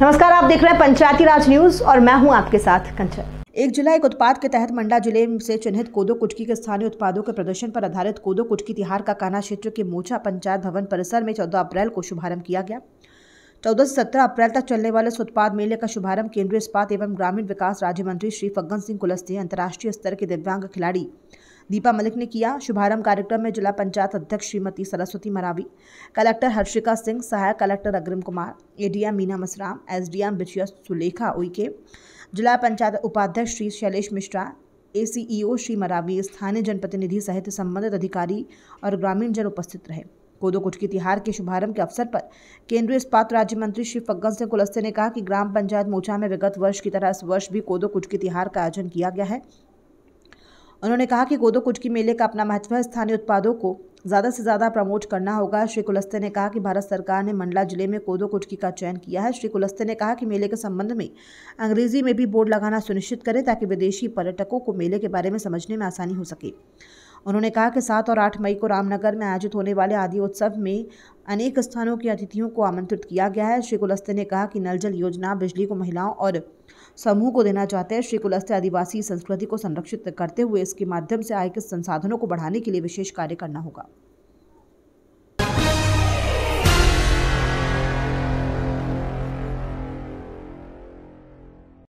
नमस्कार आप देख रहे हैं पंचायती राज न्यूज और मैं हूं आपके साथ कंचन एक जुलाई एक उत्पाद के तहत मंडा जिले से चिन्हित कोदो कुटकी के स्थानीय उत्पादों के प्रदर्शन पर आधारित कोदो कुटकी तिहार का कान्हा क्षेत्र के मोचा पंचायत भवन परिसर में 14 अप्रैल को शुभारंभ किया गया 14 से 17 अप्रैल तक चलने वाले इस उत्पाद मेले का शुभारंभ केंद्रीय इस्पात एवं ग्रामीण विकास राज्य मंत्री श्री फग्गन सिंह कुलस्ते अंतर्राष्ट्रीय स्तर के दिव्यांग खिलाड़ी दीपा मलिक ने किया शुभारंभ कार्यक्रम में जिला पंचायत अध्यक्ष श्रीमती सरस्वती मरावी कलेक्टर हर्षिका सिंह सहायक collector Agrim Kumar ADM Meena Masram SDM Bichhiya Sulekha Uikey जिला पंचायत उपाध्यक्ष श्री शैलेश मिश्रा ओ श्री मरावी स्थानीय जनप्रतिनिधि सहित संबंधित अधिकारी और ग्रामीण जन उपस्थित रहे कोदो कुटकी तिहार के शुभारंभ के अवसर पर केंद्रीय इस्पात राज्य मंत्री श्री फग्गन सिंह कुलस्ते ने कहा कि ग्राम पंचायत मोचा में विगत वर्ष की तरह इस वर्ष भी कोदो कुटकी तिहार का आयोजन किया गया है उन्होंने कहा कि कोदो कुटकी मेले का अपना महत्व है स्थानीय उत्पादों को ज़्यादा से ज़्यादा प्रमोट करना होगा श्री कुलस्ते ने कहा कि भारत सरकार ने मंडला जिले में कोदो कुटकी का चयन किया है श्री कुलस्ते ने कहा कि मेले के संबंध में अंग्रेजी में भी बोर्ड लगाना सुनिश्चित करें ताकि विदेशी पर्यटकों को मेले के बारे में समझने में आसानी हो सके उन्होंने कहा कि सात और आठ मई को रामनगर में आयोजित होने वाले आदि उत्सव में अनेक स्थानों के अतिथियों को आमंत्रित किया गया है श्री कुलस्ते ने कहा कि नल जल योजना बिजली को महिलाओं और समूह को देना चाहते हैं श्री कुलस्ते आदिवासी संस्कृति को संरक्षित करते हुए इसके माध्यम से आय के संसाधनों को बढ़ाने के लिए विशेष कार्य करना होगा